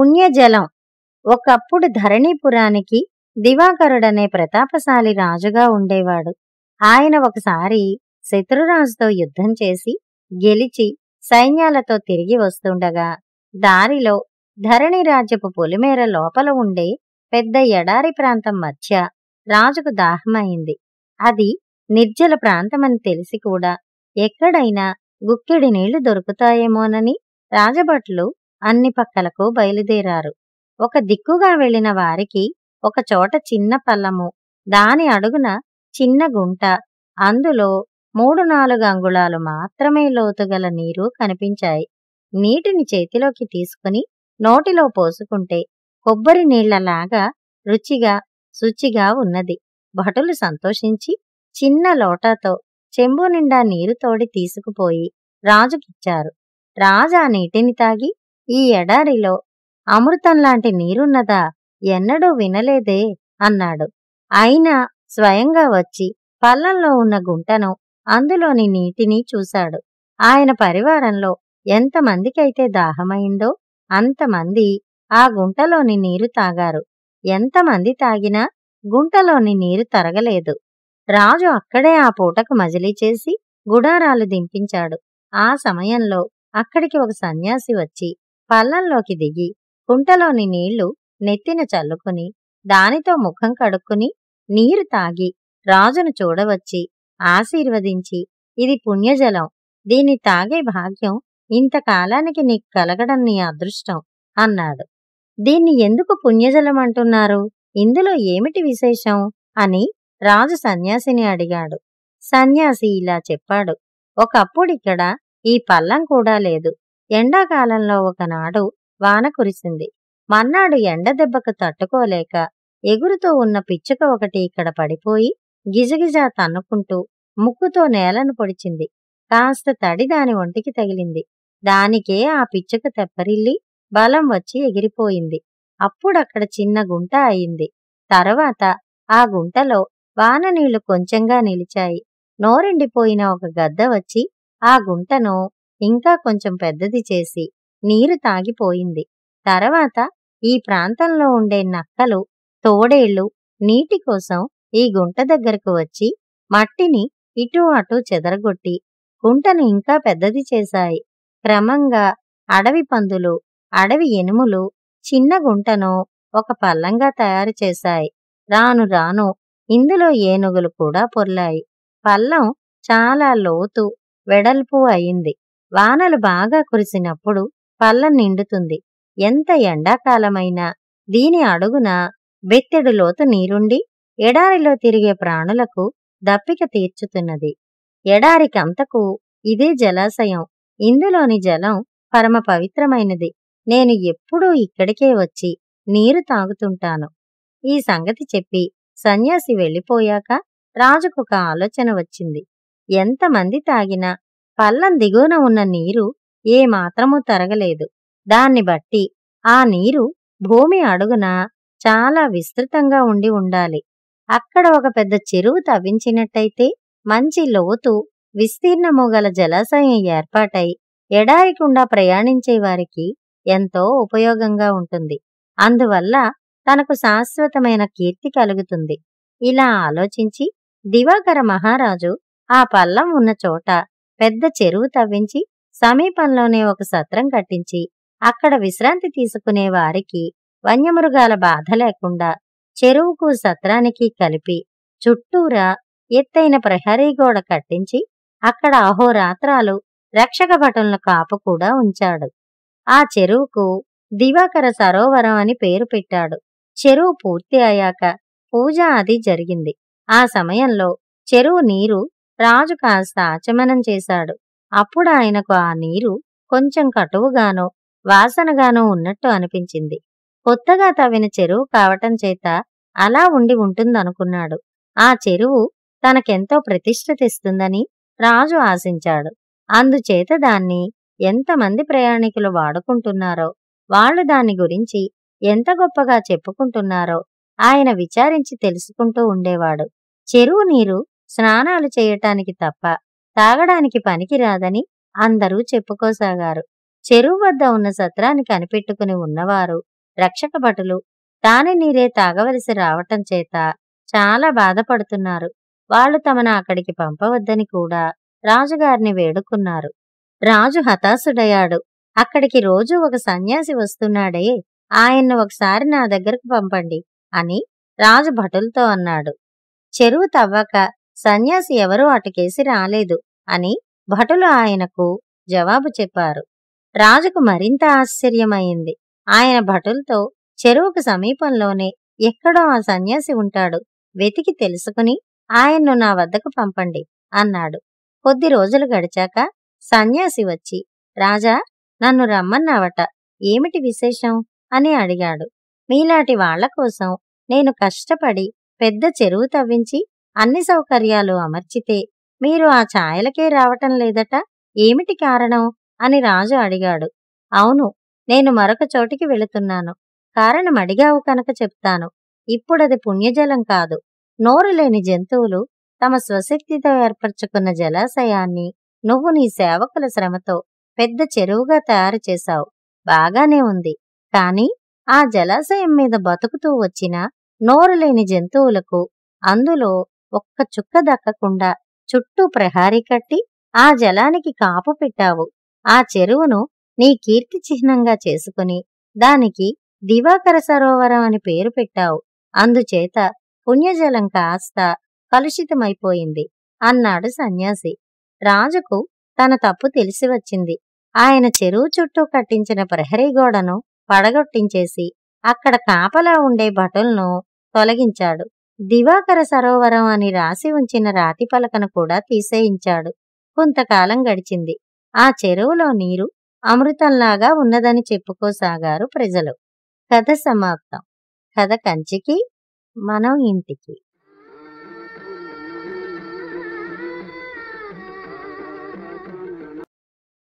పుణ్యజలం ఒకప్పుడు ధరణిపురానికి దివాకరుడనే ప్రతాపశాలి రాజుగా ఉండేవాడు ఆయన ఒకసారి శత్రురాజుతో యుద్ధం చేసి గెలిచి సైన్యాలతో తిరిగి వస్తుండగా దారిలో ధరణి రాజ్యపు పొలిమేర లోపల ఉండే పెద్ద ఎడారి ప్రాంతం మధ్య రాజుకు దాహమైంది అది నిర్జల ప్రాంతమని తెలిసి కూడా ఎక్కడైనా గుక్కిడి నీళ్లు దొరుకుతాయేమోనని రాజభట్లు అన్ని పక్కలకు బయలుదేరారు ఒక దిక్కుగా వెళ్లిన వారికి ఒక చోట చిన్న పల్లము దాని అడుగున చిన్న గుంట అందులో మూడు నాలుగు అంగుళాలు మాత్రమే లోతుగల నీరు కనిపించాయి నీటిని చేతిలోకి తీసుకుని నోటిలో పోసుకుంటే కొబ్బరి నీళ్లలాగా రుచిగా శుచిగా ఉన్నది భటులు సంతోషించి చిన్న లోటాతో చెంబు నిండా నీరు తోడి తీసుకుపోయి రాజుకిచ్చారు రాజా నీటిని తాగి ఈ ఎడారిలో అమృతంలాంటి నీరున్నదా ఎన్నడూ వినలేదే అన్నాడు అయినా స్వయంగా వచ్చి పల్లంలో ఉన్న గుంటను అందులోని నీటిని చూశాడు ఆయన పరివారంలో ఎంతమందికైతే దాహమైందో అంతమంది ఆ గుంటలోని నీరు తాగారు ఎంతమంది తాగినా గుంటలోని నీరు తరగలేదు రాజు అక్కడే ఆ పూటకు మజిలీ చేసి గుడారాలు దింపించాడు ఆ సమయంలో అక్కడికి ఒక సన్యాసి వచ్చి పల్లంలోకి దిగి కుంటలోని నీళ్లు నెత్తిన చల్లుకుని దానితో ముఖం కడుక్కుని నీరు తాగి రాజును చూడవచ్చి ఆశీర్వదించి ఇది పుణ్యజలం దీన్ని తాగే భాగ్యం ఇంతకాలానికి నీకు కలగడం నీ అదృష్టం అన్నాడు దీన్ని ఎందుకు పుణ్యజలం అంటున్నారు ఇందులో ఏమిటి విశేషం అని రాజు సన్యాసిని అడిగాడు సన్యాసి ఇలా చెప్పాడు ఒకప్పుడిక్కడ ఈ పల్లం కూడా లేదు ఎండాకాలంలో ఒకనాడు వాన కురిసింది మన్నాడు ఎండ దెబ్బకు తట్టుకోలేక ఎగురుతో ఉన్న పిచ్చుక ఒకటి ఇక్కడ పడిపోయి గిజగిజా తన్నుకుంటూ ముక్కుతో నేలను పొడిచింది కాస్త తడి దాని ఒంటికి తగిలింది దానికే ఆ పిచ్చుక తెప్పరిల్లి బలం వచ్చి ఎగిరిపోయింది అప్పుడక్కడ చిన్న గుంట అయింది తర్వాత ఆ గుంటలో వాన నీళ్లు కొంచెంగా నిలిచాయి నోరెండిపోయిన ఒక గద్ద వచ్చి ఆ గుంటను ఇంకా కొంచెం పెద్దది చేసి నీరు తాగిపోయింది తర్వాత ఈ ప్రాంతంలో ఉండే నక్కలు తోడేళ్లు నీటి కోసం ఈ గుంట దగ్గరకు వచ్చి మట్టిని ఇటు అటు చెదరగొట్టి గుంటను ఇంకా పెద్దది చేశాయి క్రమంగా అడవి పందులు అడవి ఎనుములు చిన్న గుంటను ఒక పల్లంగా తయారు చేశాయి రాను రాను ఇందులో ఏనుగులు కూడా పొర్లాయి పల్లం చాలా లోతు వెడల్పు అయింది వానలు బాగా కురిసినప్పుడు పళ్ళం నిండుతుంది ఎంత ఎండాకాలమైనా దీని అడుగున వెత్తెడు లోతు నీరుండి ఎడారిలో తిరిగే ప్రాణులకు దప్పిక తీర్చుతున్నది ఎడారికంతకు ఇదే జలాశయం ఇందులోని జలం పరమ పవిత్రమైనది నేను ఎప్పుడూ ఇక్కడికే వచ్చి నీరు తాగుతుంటాను ఈ సంగతి చెప్పి సన్యాసి వెళ్ళిపోయాక రాజుకొక ఆలోచన వచ్చింది ఎంతమంది తాగినా పల్లం దిగువన ఉన్న నీరు ఏమాత్రము తరగలేదు దాన్ని బట్టి ఆ నీరు భూమి అడుగున చాలా విస్తృతంగా ఉండి ఉండాలి అక్కడ ఒక పెద్ద చెరువు తవ్వించినట్టయితే మంచి లోతు విస్తీర్ణము గల జలాశయం ఏర్పాటై ఎడారికుండా ప్రయాణించే వారికి ఎంతో ఉపయోగంగా ఉంటుంది అందువల్ల తనకు శాశ్వతమైన కీర్తి కలుగుతుంది ఇలా ఆలోచించి దివాకర మహారాజు ఆ పల్లం ఉన్న చోట పెద్ద చెరువు తవ్వించి సమీపంలోనే ఒక సత్రం కట్టించి అక్కడ విశ్రాంతి తీసుకునే వారికి వన్యమృగాల బాధ లేకుండా చెరువుకు సత్రానికి కలిపి చుట్టూరా ఎత్తైన ప్రహరీ గోడ కట్టించి అక్కడ అహోరాత్రాలు రక్షక భటుల కాపు కూడా ఉంచాడు ఆ చెరువుకు దివాకర సరోవరం అని పేరు పెట్టాడు చెరువు పూర్తి అయ్యాక పూజ అది జరిగింది ఆ సమయంలో చెరువు నీరు రాజు కాస్త ఆచమనం చేశాడు అప్పుడు ఆయనకు ఆ నీరు కొంచెం కటువుగానో వాసనగానో ఉన్నట్టు అనిపించింది కొత్తగా తవ్విన చెరువు కావటం చేత అలా ఉండి ఉంటుందనుకున్నాడు ఆ చెరువు తనకెంతో ప్రతిష్ట తెస్తుందని రాజు ఆశించాడు అందుచేత దాన్ని ఎంతమంది ప్రయాణికులు వాడుకుంటున్నారో వాళ్ళు దాని గురించి ఎంత గొప్పగా చెప్పుకుంటున్నారో ఆయన విచారించి తెలుసుకుంటూ ఉండేవాడు చెరువు నీరు స్నానాలు చేయటానికి తప్ప తాగడానికి పనికిరాదని అందరూ చెప్పుకోసాగారు చెరువు వద్ద ఉన్న సత్రాన్ని కనిపెట్టుకుని ఉన్నవారు రక్షక భటులు తాని నీరే తాగవలసి రావటం చేత చాలా బాధపడుతున్నారు వాళ్ళు తమను అక్కడికి పంపవద్దని కూడా రాజుగారిని వేడుకున్నారు రాజు హతాశుడయ్యాడు అక్కడికి రోజు ఒక సన్యాసి వస్తున్నాడే ఆయన్ను ఒకసారి నా దగ్గరకు పంపండి అని రాజు భటులతో అన్నాడు చెరువు తవ్వక సన్యాసి ఎవరూ అటుకేసి రాలేదు అని భటులు ఆయనకు జవాబు చెప్పారు రాజుకు మరింత ఆశ్చర్యమైంది ఆయన భటులతో చెరువుకు సమీపంలోనే ఎక్కడో ఆ సన్యాసి ఉంటాడు వెతికి తెలుసుకుని ఆయన్ను నా వద్దకు పంపండి అన్నాడు కొద్ది రోజులు గడిచాక సన్యాసి వచ్చి రాజా నన్ను రమ్మన్నావట ఏమిటి విశేషం అని అడిగాడు మీలాంటి వాళ్ల కోసం నేను కష్టపడి పెద్ద చెరువు తవ్వించి అన్ని సౌకర్యాలు అమర్చితే మీరు ఆ ఛాయలకే రావటం లేదట ఏమిటి కారణం అని రాజు అడిగాడు అవును నేను మరొక చోటికి వెళుతున్నాను కారణం అడిగావు కనుక చెప్తాను ఇప్పుడది పుణ్యజలం కాదు నోరు లేని జంతువులు తమ స్వశక్తితో ఏర్పరచుకున్న జలాశయాన్ని నువ్వు నీ సేవకుల శ్రమతో పెద్ద చెరువుగా తయారు చేశావు బాగానే ఉంది కాని ఆ జలాశయం మీద బతుకుతూ వచ్చిన నోరు లేని జంతువులకు అందులో ఒక్క చుక్క దక్కకుండా చుట్టూ ప్రహారీ కట్టి ఆ జలానికి కాపు పెట్టావు ఆ చెరువును నీ కీర్తి చిహ్నంగా చేసుకుని దానికి దివాకర సరోవరం అని పేరు పెట్టావు అందుచేత పుణ్యజలం కాస్త కలుషితమైపోయింది అన్నాడు సన్యాసి రాజుకు తన తప్పు తెలిసి వచ్చింది ఆయన చెరువు చుట్టూ కట్టించిన ప్రహరీ గోడను పడగొట్టించేసి అక్కడ కాపలా ఉండే భటులను తొలగించాడు దివాకర సరోవరం అని రాసి ఉంచిన రాతి పలకను కూడా తీసేయించాడు కొంతకాలం గడిచింది ఆ చెరువులో నీరు అమృతంలాగా ఉన్నదని చెప్పుకోసాగారు ప్రజలు కథ సమాప్తం కథ కంచికి మనం ఇంటికి